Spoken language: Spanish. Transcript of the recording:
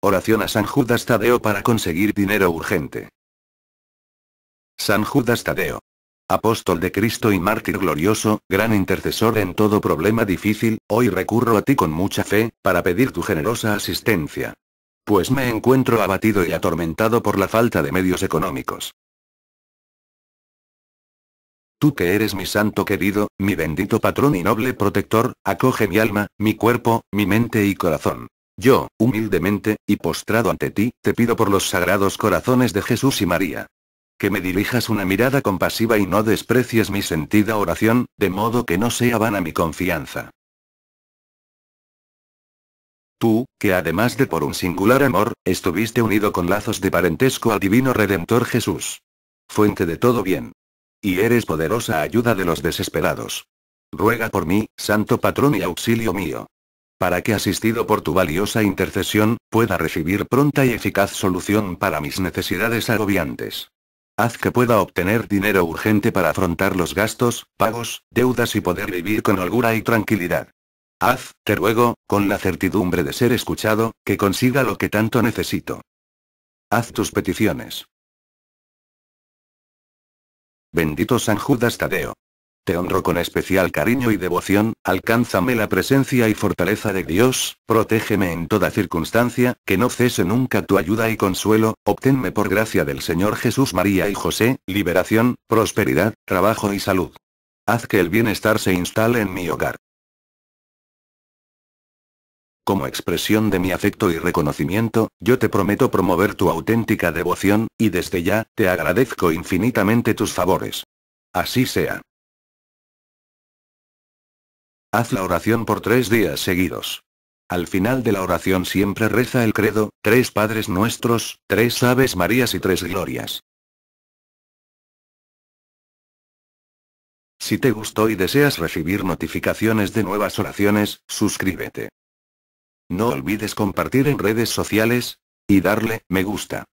Oración a San Judas Tadeo para conseguir dinero urgente. San Judas Tadeo. Apóstol de Cristo y mártir glorioso, gran intercesor en todo problema difícil, hoy recurro a ti con mucha fe, para pedir tu generosa asistencia. Pues me encuentro abatido y atormentado por la falta de medios económicos. Tú que eres mi santo querido, mi bendito patrón y noble protector, acoge mi alma, mi cuerpo, mi mente y corazón. Yo, humildemente, y postrado ante ti, te pido por los sagrados corazones de Jesús y María. Que me dirijas una mirada compasiva y no desprecies mi sentida oración, de modo que no sea vana mi confianza. Tú, que además de por un singular amor, estuviste unido con lazos de parentesco al divino Redentor Jesús. Fuente de todo bien. Y eres poderosa ayuda de los desesperados. Ruega por mí, santo patrón y auxilio mío para que asistido por tu valiosa intercesión, pueda recibir pronta y eficaz solución para mis necesidades agobiantes. Haz que pueda obtener dinero urgente para afrontar los gastos, pagos, deudas y poder vivir con holgura y tranquilidad. Haz, te ruego, con la certidumbre de ser escuchado, que consiga lo que tanto necesito. Haz tus peticiones. Bendito San Judas Tadeo te honro con especial cariño y devoción, alcánzame la presencia y fortaleza de Dios, protégeme en toda circunstancia, que no cese nunca tu ayuda y consuelo, obténme por gracia del Señor Jesús María y José, liberación, prosperidad, trabajo y salud. Haz que el bienestar se instale en mi hogar. Como expresión de mi afecto y reconocimiento, yo te prometo promover tu auténtica devoción, y desde ya, te agradezco infinitamente tus favores. Así sea. Haz la oración por tres días seguidos. Al final de la oración siempre reza el credo, tres Padres Nuestros, tres Aves Marías y tres Glorias. Si te gustó y deseas recibir notificaciones de nuevas oraciones, suscríbete. No olvides compartir en redes sociales, y darle, me gusta.